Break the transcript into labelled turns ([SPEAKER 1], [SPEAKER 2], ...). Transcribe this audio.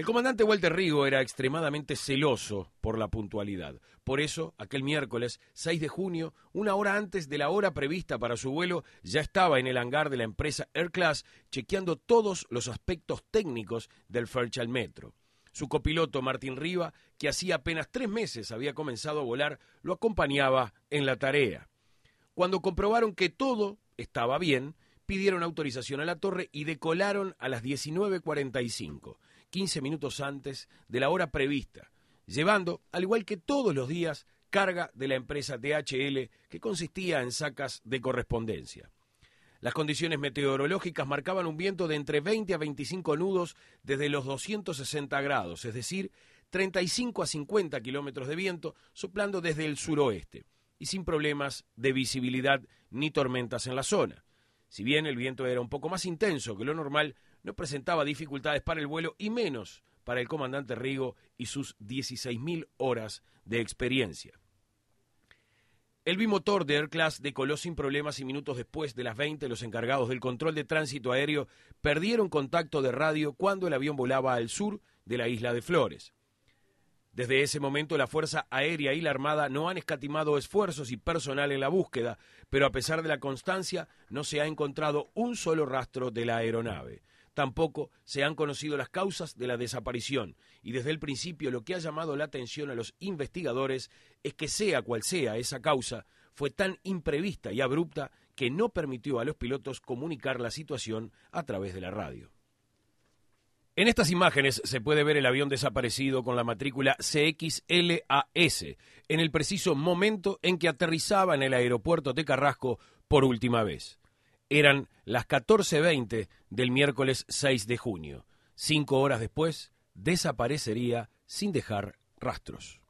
[SPEAKER 1] El comandante Walter Rigo era extremadamente celoso por la puntualidad. Por eso, aquel miércoles 6 de junio, una hora antes de la hora prevista para su vuelo, ya estaba en el hangar de la empresa Air Class chequeando todos los aspectos técnicos del Fairchild Metro. Su copiloto Martín Riva, que hacía apenas tres meses había comenzado a volar, lo acompañaba en la tarea. Cuando comprobaron que todo estaba bien, pidieron autorización a la torre y decolaron a las 19.45. 15 minutos antes de la hora prevista, llevando, al igual que todos los días, carga de la empresa DHL que consistía en sacas de correspondencia. Las condiciones meteorológicas marcaban un viento de entre 20 a 25 nudos desde los 260 grados, es decir, 35 a 50 kilómetros de viento soplando desde el suroeste y sin problemas de visibilidad ni tormentas en la zona. Si bien el viento era un poco más intenso que lo normal, no presentaba dificultades para el vuelo y menos para el comandante Rigo y sus 16.000 horas de experiencia. El bimotor de Air decoló sin problemas y minutos después de las 20 los encargados del control de tránsito aéreo perdieron contacto de radio cuando el avión volaba al sur de la isla de Flores. Desde ese momento la Fuerza Aérea y la Armada no han escatimado esfuerzos y personal en la búsqueda, pero a pesar de la constancia no se ha encontrado un solo rastro de la aeronave. Tampoco se han conocido las causas de la desaparición y desde el principio lo que ha llamado la atención a los investigadores es que sea cual sea esa causa, fue tan imprevista y abrupta que no permitió a los pilotos comunicar la situación a través de la radio. En estas imágenes se puede ver el avión desaparecido con la matrícula CXLAS en el preciso momento en que aterrizaba en el aeropuerto de Carrasco por última vez. Eran las 14.20 del miércoles 6 de junio. Cinco horas después, desaparecería sin dejar rastros.